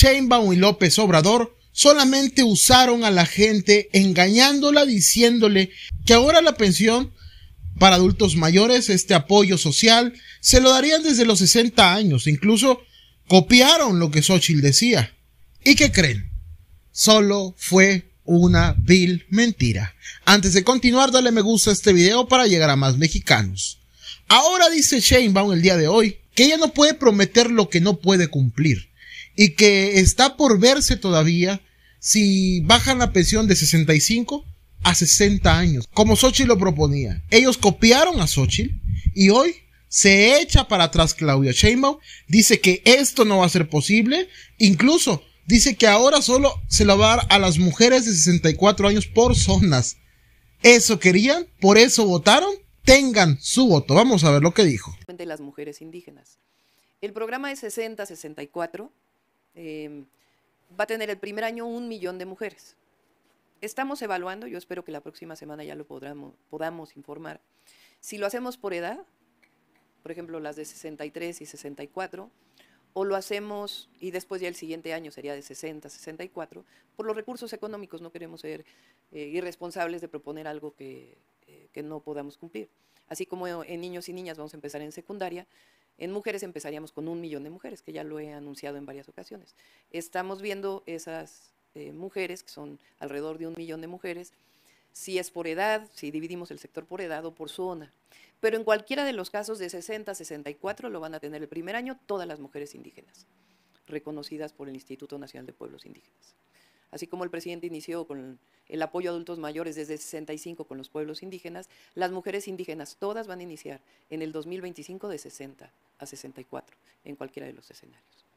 Sheinbaum y López Obrador solamente usaron a la gente engañándola diciéndole que ahora la pensión para adultos mayores, este apoyo social, se lo darían desde los 60 años. Incluso copiaron lo que Xochitl decía. ¿Y qué creen? Solo fue una vil mentira. Antes de continuar, dale me gusta a este video para llegar a más mexicanos. Ahora dice Baum el día de hoy que ella no puede prometer lo que no puede cumplir y que está por verse todavía si bajan la pensión de 65 a 60 años, como sochi lo proponía. Ellos copiaron a sochi y hoy se echa para atrás Claudia Sheinbaum, dice que esto no va a ser posible, incluso dice que ahora solo se lo va a dar a las mujeres de 64 años por zonas. Eso querían, por eso votaron, tengan su voto. Vamos a ver lo que dijo. las mujeres indígenas. El programa de 60 64 Em, va a tener el primer año un millón de mujeres. Estamos evaluando, yo espero que la próxima semana ya lo podamos, informar. Si lo hacemos por edad, por ejemplo, las de 63 y 64, o lo hacemos, y después ya el siguiente año sería de 60, 64, por los recursos económicos, no queremos ser eh, irresponsables de proponer algo eh, que, no podamos cumplir. Así como en niños y niñas vamos a empezar en secundaria, en mujeres empezaríamos con un millón de mujeres, que ya lo he anunciado en varias ocasiones. Estamos viendo esas eh, mujeres, que son alrededor de un millón de mujeres, si es por edad, si dividimos el sector por edad o por zona. Pero en cualquiera de los casos de 60 a 64 lo van a tener el primer año todas las mujeres indígenas, reconocidas por el Instituto Nacional de Pueblos Indígenas así como el presidente inició con el apoyo a adultos mayores desde 65 con los pueblos indígenas, las mujeres indígenas todas van a iniciar en el 2025 de 60 a 64 en cualquiera de los escenarios.